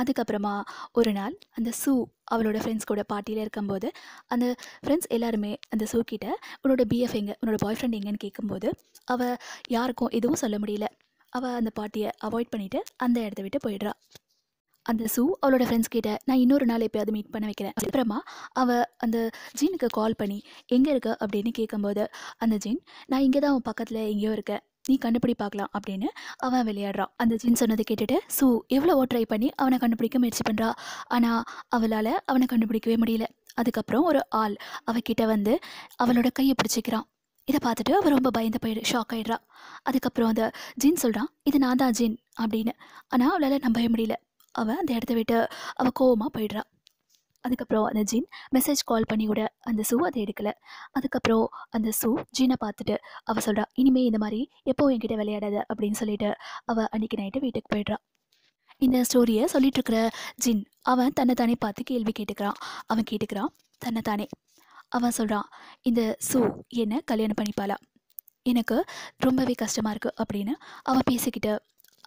அதுக்கப்புறமா ஒரு நாள் அந்த சூ அவளோட ஃப்ரெண்ட்ஸ் கூட பார்ட்டியில் இருக்கும்போது அந்த ஃப்ரெண்ட்ஸ் எல்லாருமே அந்த சூ கிட்ட உன்னோட பிஎஃப் எங்கே உன்னோட பாய் ஃப்ரெண்ட் எங்கேன்னு கேட்கும்போது அவள் யாருக்கும் எதுவும் சொல்ல முடியல அவள் அந்த பாட்டியை அவாய்ட் பண்ணிவிட்டு அந்த இடத்த விட்டு போயிடுறா அந்த சூ அவளோட ஃப்ரெண்ட்ஸ் கிட்ட நான் இன்னொரு நாள் எப்போயாவது மீட் பண்ண வைக்கிறேன் அப்புறமா அவள் அந்த ஜீனுக்கு கால் பண்ணி எங்கே இருக்க அப்படின்னு கேட்கும்போது அந்த ஜீன் நான் இங்கே தான் அவன் பக்கத்தில் எங்கேயோ இருக்கேன் நீ கண்டுபிடி பார்க்கலாம் அப்படின்னு அவன் விளையாடுறான் அந்த ஜீன் சொன்னதை கேட்டுட்டு சூ எவ்வளோ ட்ரை பண்ணி அவனை கண்டுபிடிக்க முயற்சி பண்ணுறா ஆனால் அவளால் அவனை கண்டுபிடிக்கவே முடியல அதுக்கப்புறம் ஒரு ஆள் அவகிட்ட வந்து அவளோட கையை பிடிச்சிக்கிறான் இதை பார்த்துட்டு அவள் ரொம்ப பயந்து போயிடு ஷாக் ஆகிடுறா அதுக்கப்புறம் அந்த ஜீன் சொல்கிறான் இது நான் தான் ஜீன் அப்படின்னு ஆனால் அவளால் நம்பவே முடியல அவள் அந்த இடத்த விட்டு அவள் கோவமாக போயிடுறா அதுக்கப்புறம் அந்த ஜீன் மெசேஜ் கால் பண்ணி கூட அந்த சூ அதை எடுக்கலை அதுக்கப்புறம் அந்த சூ ஜீனை பார்த்துட்டு அவள் சொல்கிறா இனிமேல் இந்த மாதிரி எப்போ என்கிட்ட விளையாடாது அப்படின்னு சொல்லிட்டு அவள் அன்றைக்கி நைட்டு வீட்டுக்கு போயிடுறா இந்த ஸ்டோரியை இருக்கிற ஜின் அவன் தன்னை தானே பார்த்து கேள்வி கேட்டுக்கிறான் அவன் கேட்டுக்கிறான் தன்னை தானே அவன் சொல்கிறான் இந்த சூ என்னை கல்யாணம் பண்ணிப்பாளா எனக்கு ரொம்பவே கஷ்டமாக இருக்குது அப்படின்னு அவன் பேசிக்கிட்டு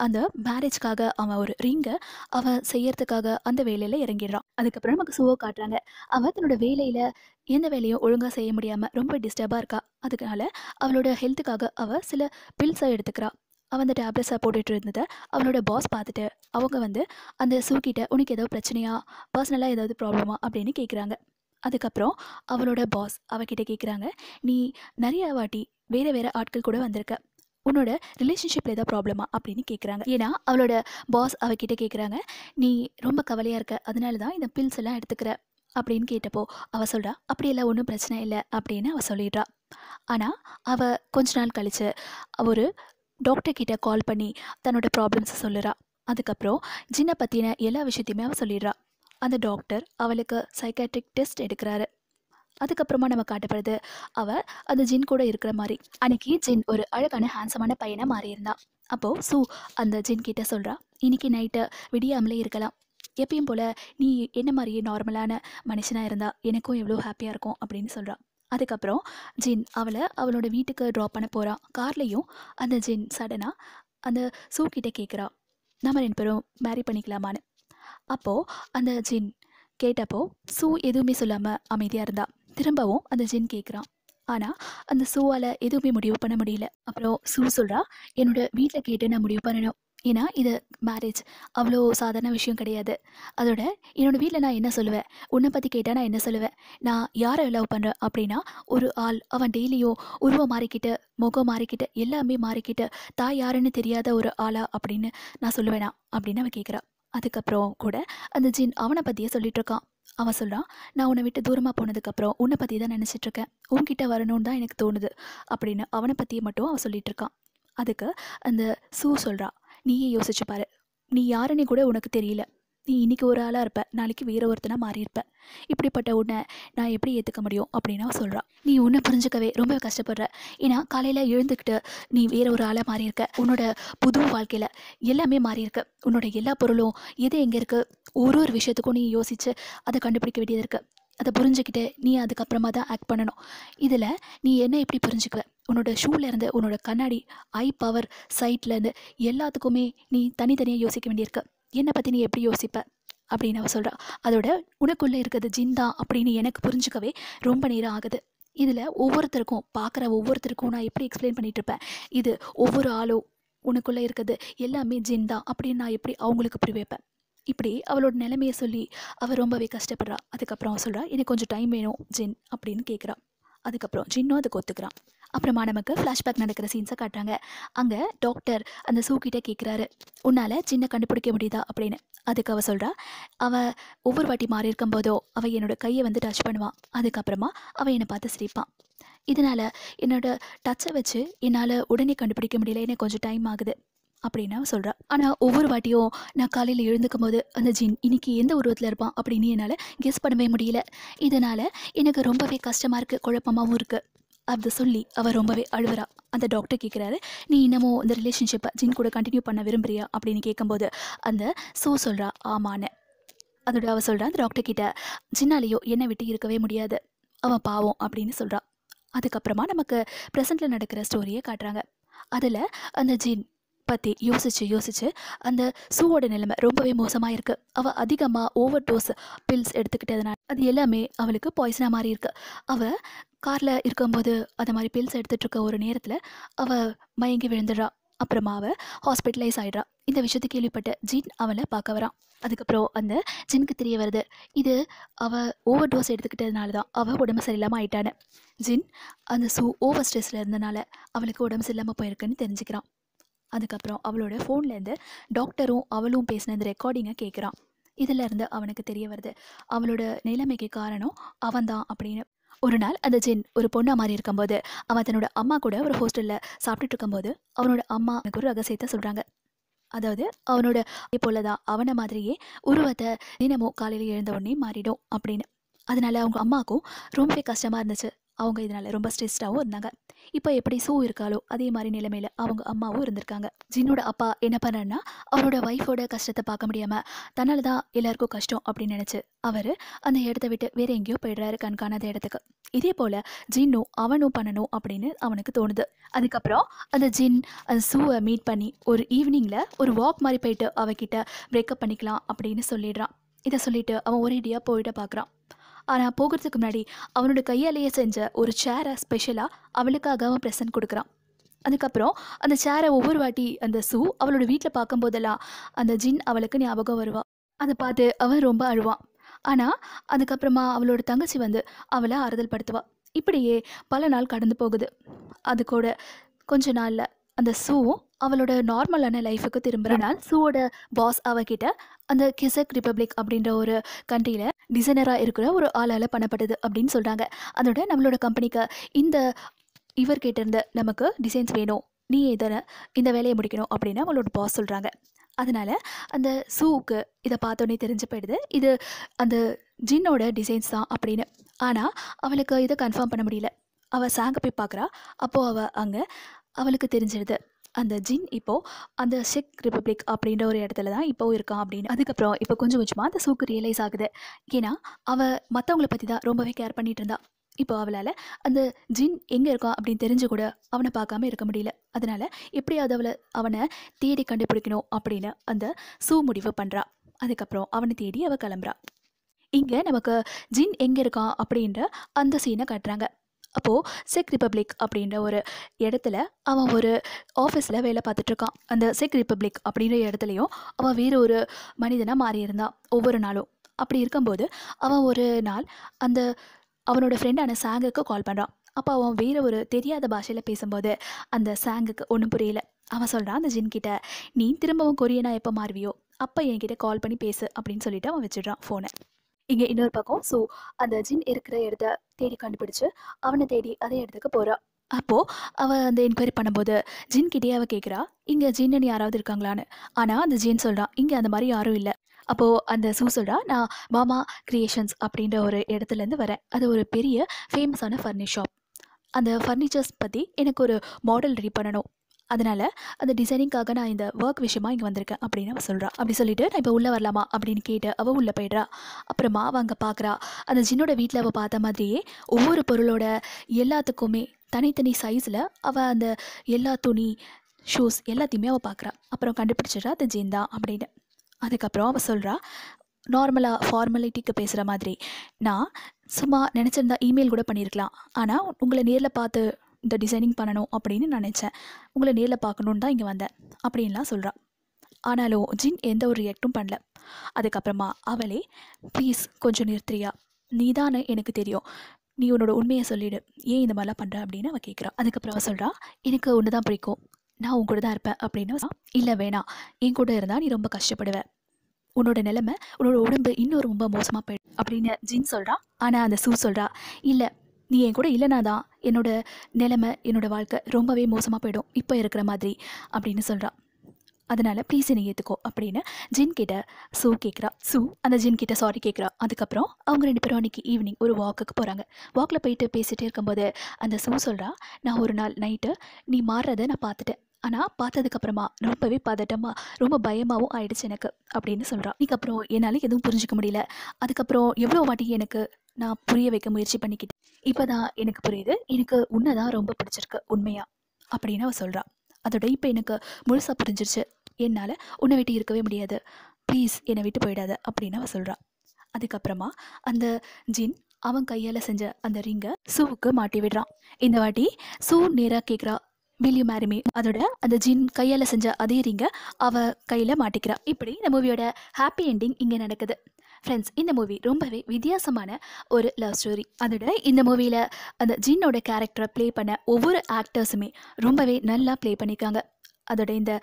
அந்த மேரேஜ்க்காக அவன் ஒரு ரிங்கை அவன் செய்யறதுக்காக அந்த வேலையில் இறங்கிடுறான் அதுக்கப்புறம் நமக்கு சுவோ காட்டுறாங்க அவன் தன்னோட வேலையில் எந்த வேலையும் ஒழுங்காக செய்ய முடியாமல் ரொம்ப டிஸ்டர்பாக இருக்கா அதனால அவளோட ஹெல்த்துக்காக அவள் சில பில்ஸை எடுத்துக்கிறான் அவன் அந்த டேப்லெட்ஸை போட்டுட்டு இருந்ததை அவளோட பாஸ் பார்த்துட்டு அவங்க வந்து அந்த சூக்கிட்ட உனக்கு ஏதோ பிரச்சனையா பர்சனலாக ஏதாவது ப்ராப்ளமா அப்படின்னு கேட்குறாங்க அதுக்கப்புறம் அவளோட பாஸ் அவகிட்ட கேட்குறாங்க நீ நிறைய வாட்டி வேறு வேறு ஆட்கள் கூட வந்திருக்க உன்னோட ரிலேஷன்ஷிப்பில் ஏதாவது ப்ராப்ளமா அப்படின்னு கேட்குறாங்க ஏன்னா அவளோட பாஸ் அவகிட்ட கேட்குறாங்க நீ ரொம்ப கவலையாக இருக்க அதனால தான் இந்த பில்ஸ் எல்லாம் எடுத்துக்கிற அப்படின்னு கேட்டப்போ அவள் சொல்கிறா அப்படியெல்லாம் ஒன்றும் பிரச்சனை இல்லை அப்படின்னு அவள் சொல்லிடுறா ஆனால் அவள் கொஞ்ச நாள் கழித்து ஒரு டாக்டர் கால் பண்ணி தன்னோட ப்ராப்ளம்ஸை சொல்லுறா அதுக்கப்புறம் ஜின்னை பற்றின எல்லா விஷயத்தையுமே அவள் சொல்லிடுறா அந்த டாக்டர் அவளுக்கு சைக்காட்ரிக் டெஸ்ட் எடுக்கிறாரு அதுக்கப்புறமா நம்ம காட்டப்படுது அவள் அந்த ஜின் கூட இருக்கிற மாதிரி அன்னைக்கு ஜின் ஒரு அழகான ஹேண்ட்ஸமான பையனை மாறியிருந்தா அப்போது சூ அந்த ஜின் கிட்ட சொல்கிறா இன்னைக்கு நைட்டு விடியாமலே இருக்கலாம் எப்பயும் போல் நீ என்ன மாதிரியே நார்மலான மனுஷனாக இருந்தால் எனக்கும் எவ்வளோ ஹாப்பியாக இருக்கும் அப்படின்னு சொல்கிறா அதுக்கப்புறம் ஜின் அவளை அவளோட வீட்டுக்கு ட்ராப் பண்ண போகிறான் கார்லேயும் அந்த ஜின் சடனாக அந்த சூ கிட்டே கேட்குறா நம்ம ரெண்டு பேரும் மேரி பண்ணிக்கலாமான்னு அப்போது அந்த ஜின் கேட்டப்போ சூ எதுவுமே சொல்லாமல் அமைதியாக இருந்தா திரும்பவும் அந்த ஜின் கேட்குறான் ஆனால் அந்த சூவால் எதுவுமே முடிவு பண்ண முடியல அப்புறம் சூ சொல்கிறா என்னோட வீட்டில் கேட்டு நான் முடிவு பண்ணணும் ஏன்னா இது மேரேஜ் அவ்வளோ சாதாரண விஷயம் கிடையாது அதோட என்னோடய வீட்டில் நான் என்ன சொல்லுவேன் உன்னை பற்றி கேட்டால் நான் என்ன சொல்லுவேன் நான் யாரை லவ் பண்ணுறேன் அப்படின்னா ஒரு ஆள் அவன் டெய்லியும் உருவம் மாறிக்கிட்டு முகம் மாறிக்கிட்டு எல்லாமே மாறிக்கிட்டு தாய் யாருன்னு தெரியாத ஒரு ஆளா அப்படின்னு நான் சொல்லுவேனா அப்படின்னு அவன் கேட்குறான் அதுக்கப்புறம் கூட அந்த ஜின் அவனை பற்றியே சொல்லிகிட்ருக்கான் அவன் சொல்கிறான் நான் உன்னை விட்டு தூரமாக போனதுக்கப்புறம் உன்னை பற்றி தான் நினச்சிட்ருக்கேன் உன்கிட்ட வரணும்னு தான் எனக்கு தோணுது அப்படின்னு அவனை பற்றியே மட்டும் அவன் சொல்லிகிட்ருக்கான் அதுக்கு அந்த சூ சொல்கிறான் நீயே யோசிச்சுப்பாரு நீ யாருன்னு கூட உனக்கு தெரியல நீ இன்றைக்கி ஒரு ஆளாக இருப்ப நாளைக்கு வேற ஒருத்தனாக மாறியிருப்ப இப்படிப்பட்ட உன்னை நான் எப்படி ஏற்றுக்க முடியும் அப்படின்னா சொல்கிறான் நீ உன்னை புரிஞ்சுக்கவே ரொம்ப கஷ்டப்படுற ஏன்னா காலையில் எழுந்துக்கிட்டு நீ வேற ஒரு ஆளாக மாறியிருக்க உன்னோட புது வாழ்க்கையில் எல்லாமே மாறியிருக்க உன்னோட எல்லா பொருளும் எது எங்கே இருக்குது ஒரு ஒரு விஷயத்துக்கும் நீ யோசித்து அதை கண்டுபிடிக்க வேண்டியது இருக்குது அதை புரிஞ்சுக்கிட்டு நீ அதுக்கப்புறமா தான் ஆக்ட் பண்ணணும் இதில் நீ என்ன எப்படி புரிஞ்சுக்குவ உன்னோட ஷூலேருந்து உன்னோட கண்ணாடி ஐ பவர் சைட்லேருந்து எல்லாத்துக்குமே நீ தனித்தனியாக யோசிக்க வேண்டியிருக்கு என்னை பற்றி நீ எப்படி யோசிப்ப அப்படின்னு அவள் சொல்கிறா அதோட உனக்குள்ளே இருக்கிறது ஜின் தான் அப்படின்னு எனக்கு புரிஞ்சுக்கவே ரொம்ப நேரம் ஆகுது இதில் ஒவ்வொருத்தருக்கும் பார்க்குற ஒவ்வொருத்தருக்கும் நான் எப்படி எக்ஸ்பிளைன் பண்ணிகிட்ருப்பேன் இது ஒவ்வொரு ஆளும் உனக்குள்ளே இருக்கிறது எல்லாமே ஜின் தான் அப்படின்னு நான் எப்படி அவங்களுக்கு புரி வைப்பேன் இப்படி அவளோட நிலைமையை சொல்லி அவள் ரொம்பவே கஷ்டப்படுறா அதுக்கப்புறம் அவள் சொல்கிறா எனக்கு கொஞ்சம் டைம் வேணும் ஜின் அப்படின்னு கேட்குறான் அதுக்கப்புறம் ஜின்னும் அதுக்கு ஒத்துக்கிறான் அப்புறமா நமக்கு ஃப்ளாஷ்பேக் நடக்கிற சீன்ஸை காட்டுறாங்க அங்கே டாக்டர் அந்த சூக்கிட்ட கேட்குறாரு உன்னால் சின்ன கண்டுபிடிக்க முடியுதா அப்படின்னு அதுக்கு அவள் சொல்கிறா அவள் ஒவ்வொரு வாட்டி மாறி போதோ அவள் என்னோடய கையை வந்து டச் பண்ணுவான் அதுக்கப்புறமா அவள் என்னை பார்த்து சிரிப்பான் இதனால் என்னோடய டச்சை வச்சு என்னால் உடனே கண்டுபிடிக்க முடியல எனக்கு கொஞ்சம் டைம் ஆகுது அப்படின்னு அவன் சொல்கிறான் ஆனால் ஒவ்வொரு வாட்டியும் நான் காலையில் எழுந்துக்கும் போது அந்த ஜீன் இன்னைக்கு எந்த உருவத்தில் இருப்பான் அப்படின்னு என்னால் கெஸ் பண்ணவே முடியல இதனால் எனக்கு ரொம்பவே கஷ்டமாக இருக்குது குழப்பமாகவும் இருக்குது அப்படி சொல்லி அவள் ரொம்பவே அழுவரா அந்த டாக்டர் கேட்குறாரு நீ இன்னமும் இந்த ரிலேஷன்ஷிப்பை ஜின் கூட கண்டினியூ பண்ண விரும்புறியா அப்படின்னு கேட்கும்போது அந்த சோ சொல்கிறா ஆமான்னு அதோட அவள் சொல்கிறா அந்த டாக்டர் கிட்ட ஜின்னாலேயோ என்னை விட்டு இருக்கவே முடியாது அவன் பாவம் அப்படின்னு சொல்கிறான் அதுக்கப்புறமா நமக்கு ப்ரெசண்ட்டில் நடக்கிற ஸ்டோரியை காட்டுறாங்க அதில் அந்த ஜின் பற்றி யோசித்து யோசித்து அந்த சூவோட நிலைமை ரொம்பவே மோசமாக இருக்குது அவள் அதிகமாக ஓவர் டோஸ் பில்ஸ் எடுத்துக்கிட்டதுனால அது எல்லாமே அவளுக்கு பாய்சனாக மாதிரி இருக்குது அவள் காரில் இருக்கும்போது அந்த மாதிரி பில்ஸ் எடுத்துகிட்ருக்க ஒரு நேரத்தில் அவள் மயங்கி விழுந்துடுறான் அப்புறமா அவள் ஹாஸ்பிட்டலைஸ் ஆகிடுறா இந்த விஷயத்தை கேள்விப்பட்ட ஜின் அவளை பார்க்க வரான் அதுக்கப்புறம் அந்த ஜின்க்கு தெரிய வருது இது அவள் ஓவர் டோஸ் எடுத்துக்கிட்டதுனால தான் அவள் உடம்பு சரியில்லாமல் ஆயிட்டானு ஜின் அந்த சூ ஓவர் ஸ்ட்ரெஸ்ஸில் இருந்தனால அவளுக்கு உடம்பு சரியில்லாமல் போயிருக்குன்னு தெரிஞ்சுக்கிறான் அதுக்கப்புறம் அவளோட ஃபோன்லேருந்து டாக்டரும் அவளும் பேசின இந்த ரெக்கார்டிங்கை கேட்குறான் இதிலிருந்து அவனுக்கு தெரிய வருது அவளோட நிலைமைக்கு காரணம் அவன் தான் அப்படின்னு ஒரு நாள் அந்த ஜென் ஒரு பொண்ணாக மாதிரி இருக்கும்போது அவன் தன்னோட அம்மா கூட ஒரு ஹோஸ்டலில் சாப்பிட்டுட்டு இருக்கும்போது அவனோட அம்மா எனக்கு ஒரு ரகசியத்தை சொல்கிறாங்க அதாவது அவனோட போல தான் அவனை மாதிரியே உருவத்தை தினமும் காலையில் எழுந்த உடனே மாறிடும் அப்படின்னு அதனால அவங்க அம்மாவுக்கும் ரொம்பவே கஷ்டமாக இருந்துச்சு அவங்க இதனால் ரொம்ப ஸ்ட்ரெஸ்டாகவும் இருந்தாங்க இப்போ எப்படி சூ இருக்காளோ அதே மாதிரி நிலைமையில் அவங்க அம்மாவும் இருந்திருக்காங்க ஜின்னோட அப்பா என்ன பண்ணார்னா அவரோட ஒய்ஃபோட கஷ்டத்தை பார்க்க முடியாமல் தன்னால் தான் எல்லாருக்கும் கஷ்டம் அப்படின்னு நினச்சி அவர் அந்த இடத்த விட்டு வேற எங்கேயோ போயிடுறாரு கண்காணாத இடத்துக்கு இதே போல் ஜின்னும் அவனும் பண்ணணும் அப்படின்னு அவனுக்கு தோணுது அதுக்கப்புறம் அந்த ஜின் அந்த சூவை மீட் பண்ணி ஒரு ஈவினிங்கில் ஒரு வாக் மாதிரி போயிட்டு அவகிட்ட பிரேக்கப் பண்ணிக்கலாம் அப்படின்னு சொல்லிடுறான் இதை சொல்லிவிட்டு அவன் ஒரேடியாக போயிட்டு பார்க்குறான் ஆனால் போகிறதுக்கு முன்னாடி அவனோட கையாலேயே செஞ்ச ஒரு சேரை ஸ்பெஷலாக அவளுக்காக அவன் ப்ரெசன்ட் கொடுக்குறான் அதுக்கப்புறம் அந்த சேரை ஒவ்வொரு வாட்டி அந்த சூ அவளோட வீட்டில் பார்க்கும்போதெல்லாம் அந்த ஜின் அவளுக்கு ஞாபகம் வருவாள் அதை பார்த்து அவன் ரொம்ப அழுவான் ஆனால் அதுக்கப்புறமா அவளோட தங்கச்சி வந்து அவளை ஆறுதல் படுத்துவாள் இப்படியே பல நாள் கடந்து போகுது அது கூட கொஞ்ச நாளில் அந்த சூ அவளோட நார்மலான லைஃபுக்கு திரும்புகிறனால் சூவோட பாஸ் அவகிட்ட அந்த கிசக் ரிப்பப்ளிக் அப்படின்ற ஒரு கண்ட்ரியில் டிசைனராக இருக்கிற ஒரு ஆளால் பண்ணப்பட்டது அப்படின்னு சொல்கிறாங்க அதோட நம்மளோட கம்பெனிக்கு இந்த இவர் கேட்டிருந்த நமக்கு டிசைன்ஸ் வேணும் நீ இதனை இந்த வேலையை முடிக்கணும் அப்படின்னு அவளோட பாஸ் சொல்கிறாங்க அதனால் அந்த சூவுக்கு இதை பார்த்தோன்னே தெரிஞ்சு போயிடுது இது அந்த ஜின்னோட டிசைன்ஸ் தான் அப்படின்னு ஆனால் அவளுக்கு இதை கன்ஃபார்ம் பண்ண முடியல அவள் சாங்க போய் பார்க்குறா அப்போது அவள் அங்கே அவளுக்கு தெரிஞ்சிடுது அந்த ஜின் இப்போது அந்த செக் ரிப்பப்ளிக் அப்படின்ற ஒரு இடத்துல தான் இப்போ இருக்கான் அப்படின்னு அதுக்கப்புறம் இப்போ கொஞ்சம் கொஞ்சமாக அந்த சூக்கு ரியலைஸ் ஆகுது ஏன்னா அவள் மற்றவங்களை பற்றி தான் ரொம்பவே கேர் பண்ணிகிட்டு இருந்தா இப்போ அவளால் அந்த ஜின் எங்கே இருக்கா அப்படின்னு தெரிஞ்சு கூட அவனை பார்க்காம இருக்க முடியல அதனால் எப்படியாவது அவளை அவனை தேடி கண்டுபிடிக்கணும் அப்படின்னு அந்த சூ முடிவு பண்ணுறா அதுக்கப்புறம் அவனை தேடி அவள் கிளம்புறா இங்கே நமக்கு ஜின் எங்கே இருக்கான் அப்படின்ற அந்த சீனை காட்டுறாங்க அப்போது செக் ரிப்பப்ளிக் அப்படின்ற ஒரு இடத்துல அவன் ஒரு ஆஃபீஸில் வேலை பார்த்துட்ருக்கான் அந்த செக் ரிப்பப்ளிக் அப்படின்ற இடத்துலையும் அவன் வேறு ஒரு மனிதனாக மாறியிருந்தான் ஒவ்வொரு நாளும் அப்படி இருக்கும்போது அவன் ஒரு நாள் அந்த அவனோட ஃப்ரெண்டான சாங்குக்கு கால் பண்ணுறான் அப்போ அவன் வேறு ஒரு தெரியாத பாஷையில் பேசும்போது அந்த சாங்குக்கு ஒன்றும் புரியல அவன் சொல்கிறான் அந்த ஜின்கிட்ட நீ திரும்பவும் கொரியனா எப்போ மாறுவியோ அப்போ என்கிட்ட கால் பண்ணி பேசு அப்படின்னு சொல்லிவிட்டு அவன் வச்சிடுறான் ஃபோனை இங்கே இன்னொரு பக்கம் ஸோ அந்த ஜின் இருக்கிற இடத்த தேடி கண்டுபிடிச்சு அவனை தேடி அதே இடத்துக்கு போகிறா அப்போது அவள் அந்த என்கொயரி பண்ணும்போது ஜின் கிட்டே அவள் கேட்குறா இங்கே ஜின்னு யாராவது இருக்காங்களான்னு ஆனால் அந்த ஜின் சொல்கிறான் இங்கே அந்த மாதிரி யாரும் இல்லை அப்போது அந்த சூ சொல்கிறா நான் மாமா கிரியேஷன்ஸ் அப்படின்ற ஒரு இடத்துலேருந்து வரேன் அது ஒரு பெரிய ஃபேமஸான ஃபர்னிஷ் ஷாப் அந்த ஃபர்னிச்சர்ஸ் பற்றி எனக்கு ஒரு மாடல் ரெடி பண்ணணும் அதனால் அந்த டிசைனிங்காக நான் இந்த ஒர்க் விஷயமா இங்கே வந்திருக்கேன் அப்படின்னு அவள் சொல்கிறான் அப்படி சொல்லிட்டு நான் இப்போ உள்ளே வரலாமா அப்படின்னு கேட்டு அவள் உள்ளே போயிடுறா அப்புறமா அவள் அங்கே பார்க்குறா அந்த ஜின்னோட வீட்டில் அவள் பார்த்த மாதிரியே ஒவ்வொரு பொருளோட எல்லாத்துக்குமே தனித்தனி சைஸில் அவள் அந்த எல்லா துணி ஷூஸ் எல்லாத்தையுமே அவள் பார்க்குறா அப்புறம் கண்டுபிடிச்சிடறா அது ஜீன் தான் அப்படின்னு அதுக்கப்புறம் அவள் சொல்கிறா நார்மலாக ஃபார்மாலிட்டிக்கு பேசுகிற மாதிரி நான் சும்மா நினச்சிருந்தா இமெயில் கூட பண்ணியிருக்கலாம் ஆனால் உங்களை நேரில் பார்த்து இந்த டிசைனிங் பண்ணணும் அப்படின்னு நினச்சேன் உங்களை நேரில் பார்க்கணுன்னு தான் இங்கே வந்தேன் அப்படின்லாம் சொல்கிறான் ஆனாலும் ஜின் எந்த ஒரு ரியாக்டும் பண்ணல அதுக்கப்புறமா அவளே ப்ளீஸ் கொஞ்சம் நிறுத்துறியா நீ தானே எனக்கு தெரியும் நீ உன்னோட உண்மையை சொல்லிவிடு ஏன் இந்த மாதிரிலாம் பண்ணுற அப்படின்னு அவள் கேட்குறான் அதுக்கப்புறம் அவள் சொல்கிறா எனக்கு ஒன்று தான் பிடிக்கும் நான் உன் கூட தான் இருப்பேன் அப்படின்னு இல்லை வேணாம் என் கூட இருந்தால் நீ ரொம்ப கஷ்டப்படுவேன் உன்னோட நிலைமை உன்னோட உடம்பு இன்னும் ரொம்ப மோசமாக போயிடும் அப்படின்னு ஜின் சொல்கிறா ஆனால் அந்த சூ சொல்கிறா இல்லை நீ என் கூட இல்லைனா தான் என்னோட நிலைமை என்னோடய வாழ்க்கை ரொம்பவே மோசமாக போயிடும் இப்போ இருக்கிற மாதிரி அப்படின்னு சொல்கிறான் அதனால் ப்ளீஸ் என்னை ஏற்றுக்கோ அப்படின்னு ஜின் கிட்ட சூ கேட்குறா சூ அந்த ஜின் கிட்ட சாரி கேட்குறா அதுக்கப்புறம் அவங்க ரெண்டு பேரும் அன்றைக்கி ஈவினிங் ஒரு வாக்குக்கு போகிறாங்க வாக்கில் போயிட்டு பேசிகிட்டே இருக்கும்போது அந்த சூ சொல்கிறா நான் ஒரு நாள் நைட்டு நீ மாறுறதை நான் பார்த்துட்டேன் ஆனால் பார்த்ததுக்கப்புறமா ரொம்பவே பதட்டமாக ரொம்ப பயமாகவும் ஆயிடுச்சு எனக்கு அப்படின்னு சொல்கிறான் இதுக்கப்புறம் என்னால் எதுவும் புரிஞ்சிக்க முடியல அதுக்கப்புறம் எவ்வளோ வாட்டி எனக்கு நான் புரிய வைக்க முயற்சி பண்ணிக்கிட்டேன் இப்போ தான் எனக்கு புரியுது எனக்கு உன்னை தான் ரொம்ப பிடிச்சிருக்கு உண்மையாக அப்படின்னு அவள் சொல்கிறாள் அதோட இப்போ எனக்கு முழுசாக புரிஞ்சிருச்சு என்னால் உன்னை விட்டு இருக்கவே முடியாது ப்ளீஸ் என்னை விட்டு போயிடாத அப்படின்னு அவள் சொல்கிறாள் அதுக்கப்புறமா அந்த ஜின் அவன் கையால் செஞ்ச அந்த ரிங்கை சூவுக்கு மாட்டி விடுறான் இந்த வாட்டி சூ நேராக கேட்குறா வில்யூ மேரிமே அதோட அந்த ஜின் கையால் செஞ்ச அதே ரிங்கை அவள் கையில் மாட்டிக்கிறா இப்படி இந்த மூவியோட ஹாப்பி என்டிங் இங்கே நடக்குது ஃப்ரெண்ட்ஸ் இந்த மூவி ரொம்பவே வித்தியாசமான ஒரு லவ் ஸ்டோரி அதோட இந்த மூவியில் அந்த ஜின்னோட கேரக்டரை ப்ளே பண்ண ஒவ்வொரு ஆக்டர்ஸுமே ரொம்பவே நல்லா ப்ளே பண்ணியிருக்காங்க அதோட இந்த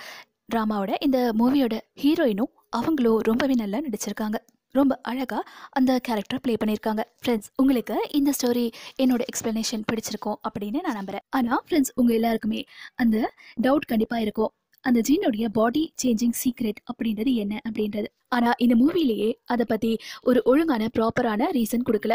ட்ராமாவோட இந்த மூவியோட ஹீரோயினும் அவங்களும் ரொம்பவே நல்லா நடிச்சிருக்காங்க ரொம்ப அழகாக அந்த கேரக்டர் ப்ளே பண்ணியிருக்காங்க ஃப்ரெண்ட்ஸ் உங்களுக்கு இந்த ஸ்டோரி என்னோட எக்ஸ்ப்ளனேஷன் பிடிச்சிருக்கோம் அப்படின்னு நான் நம்புகிறேன் ஆனால் ஃப்ரெண்ட்ஸ் உங்கள் எல்லாருக்குமே அந்த டவுட் கண்டிப்பாக இருக்கும் அந்த ஜீனுடைய பாடி சேஞ்சிங் சீக்ரெட் அப்படின்றது என்ன அப்படின்றது ஆனா இந்த மூவிலேயே அதை பத்தி ஒரு ஒழுங்கான ப்ராப்பரான ரீசன் கொடுக்கல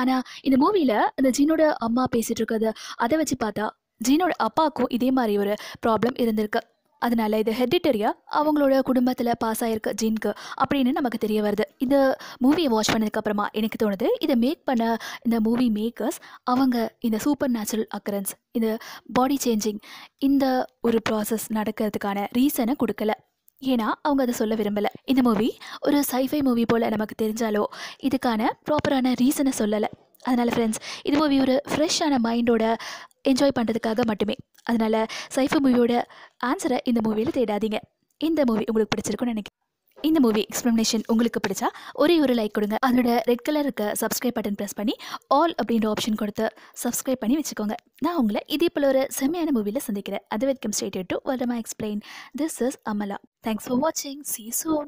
ஆனா இந்த மூவில அந்த ஜீனோட அம்மா பேசிட்டு இருக்கிறது அதை வச்சு பார்த்தா ஜீனோட அப்பாவுக்கும் இதே மாதிரி ஒரு ப்ராப்ளம் இருந்திருக்கு அதனால் இது ஹெரிடிட்டரியா அவங்களோட குடும்பத்தில் பாஸ் ஆகிருக்க ஜீன்க்கு அப்படின்னு நமக்கு தெரிய வருது இந்த மூவியை வாட்ச் பண்ணதுக்கப்புறமா எனக்கு தோணுது இதை மேக் பண்ண இந்த மூவி மேக்கர்ஸ் அவங்க இந்த சூப்பர் நேச்சுரல் அக்கரன்ஸ் இந்த பாடி சேஞ்சிங் இந்த ஒரு ப்ராசஸ் நடக்கிறதுக்கான ரீசனை கொடுக்கல ஏன்னா அவங்க அதை சொல்ல விரும்பலை இந்த மூவி ஒரு சைஃபை மூவி போல் நமக்கு தெரிஞ்சாலோ இதுக்கான ப்ராப்பரான ரீசனை சொல்லலை அதனால் ஃப்ரெண்ட்ஸ் இது மூவி ஒரு ஃப்ரெஷ்ஷான மைண்டோட என்ஜாய் பண்ணுறதுக்காக மட்டுமே அதனால் சைஃபு மூவியோட ஆன்சரை இந்த மூவியில் தேடாதீங்க இந்த மூவி உங்களுக்கு பிடிச்சிருக்குன்னு நினைக்கிறேன் இந்த மூவி எக்ஸ்ப்ளனேஷன் உங்களுக்கு பிடிச்சா ஒரே ஒரு லைக் கொடுங்க அதனோட ரெட் கலர் இருக்க சப்ஸ்கிரைப் பட்டன் ப்ரெஸ் பண்ணி ஆல் அப்படின்ற ஆப்ஷன் கொடுத்து சப்ஸ்கிரைப் பண்ணி வச்சுக்கோங்க நான் உங்களை இதே போல ஒரு செம்மையான மூவியில் சந்திக்கிறேன் அது வரைக்கும் stay tuned to world drama explain this is Amala thanks for வாட்சிங் சி